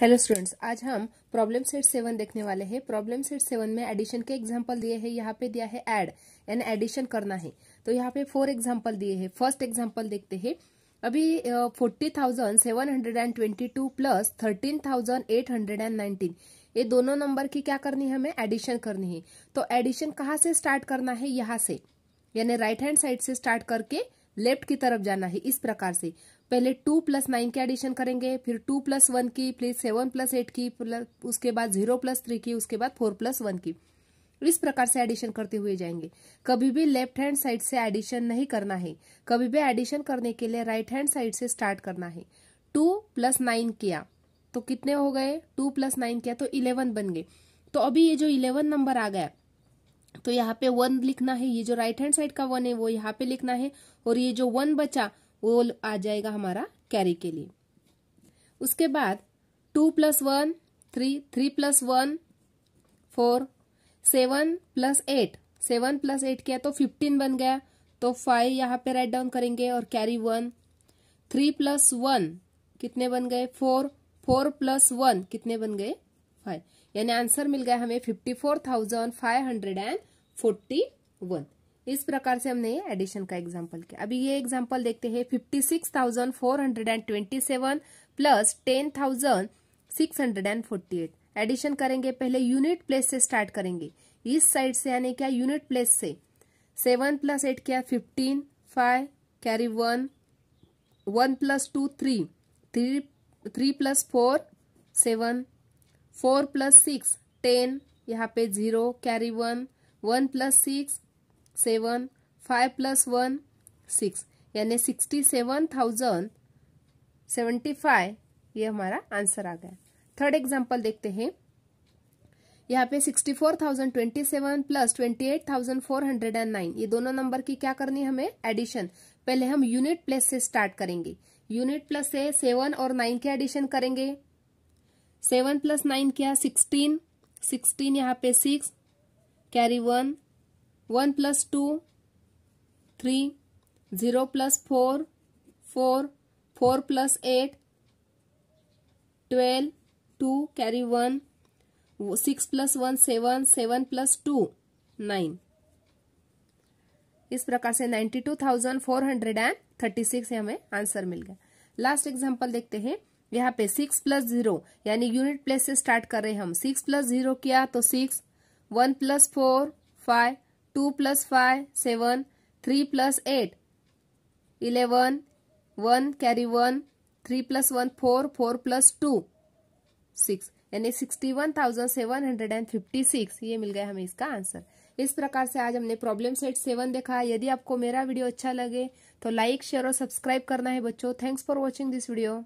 hello students आज हम problem set seven देखने वाले हैं प्रॉब्लम सेट सेवन में एडिशन के एग्जांपल दिए हैं यहाँ पे दिया है ऐड यानी एडिशन करना है तो यहाँ पे फोर एग्जांपल दिए हैं फर्स्ट एग्जांपल देखते हैं अभी forty thousand seven hundred and twenty two plus thirteen thousand eight hundred and nineteen ये दोनों नंबर की क्या करनी है हमें एडिशन करनी है तो एडिशन कहाँ से स्टार्ट करना है यहाँ से यानी राइट हैंड साइड से स्टार्ट करके लेफ्ट की तरफ जाना है इस प्रकार से पहले टू प्लस नाइन की एडिशन करेंगे फिर टू प्लस वन की फिर सेवन प्लस एट की उसके बाद जीरो प्लस थ्री की उसके बाद फोर प्लस वन की इस प्रकार से एडिशन करते हुए जाएंगे कभी भी लेफ्ट हैंड साइड से एडिशन नहीं करना है कभी भी एडिशन करने के लिए राइट हैंड साइड से स्टार्ट करना है टू प्लस नाइन किया तो कितने हो गए टू प्लस नाइन किया तो इलेवन बन गए तो अभी ये जो इलेवन नंबर आ गया तो यहाँ पे वन लिखना है ये जो राइट हैंड साइड का वन है वो यहाँ पे लिखना है और ये जो वन बचा वो आ जाएगा हमारा कैरी के लिए उसके बाद two plus one three three plus one four seven plus eight seven plus eight किया तो फिफ्टीन बन गया तो फाइव यहाँ पे राइट डाउन करेंगे और carry one three plus one कितने बन गए फोर फोर प्लस वन कितने बन गए फाइव हाँ, यानी आंसर मिल गया हमें fifty four thousand five hundred and forty one इस प्रकार से हमने एडिशन का एग्जाम्पल किया अभी ये एग्जाम्पल देखते हैं fifty six thousand four hundred and twenty seven plus ten thousand six hundred and forty eight addition करेंगे पहले यूनिट प्लेस से स्टार्ट करेंगे इस साइड से यानी क्या यूनिट प्लेस से सेवन प्लस एट क्या fifteen five carry one one plus two three three three plus four seven four plus six ten यहाँ पे zero carry one one plus six seven five plus one six यानी sixty seven thousand seventy five ये हमारा answer आ गया third example देखते हैं यहाँ पे sixty four thousand twenty seven plus twenty eight thousand four hundred and nine ये दोनों नंबर की क्या करनी है हमें एडिशन पहले हम यूनिट प्लस से स्टार्ट करेंगे यूनिट प्लस से सेवन और नाइन के एडिशन करेंगे सेवन प्लस नाइन क्या सिक्सटीन सिक्सटीन यहाँ पे six carry one one plus two three zero plus four four four plus eight twelve two carry one six plus one seven seven plus two nine इस प्रकार से ninety two thousand four hundred and thirty six हमें answer मिल गया last example देखते हैं यहाँ पे सिक्स प्लस जीरो यानी यूनिट प्लेस से स्टार्ट कर रहे हैं हम सिक्स प्लस जीरो किया तो six one plus four five two plus five seven three plus eight eleven one carry one three plus one four four plus two six यानी sixty one thousand seven hundred and fifty six ये मिल गया हमें इसका answer इस प्रकार से आज हमने प्रॉब्लम सेट सेवन देखा यदि आपको मेरा वीडियो अच्छा लगे तो लाइक शेयर और सब्सक्राइब करना है बच्चों thanks for watching this video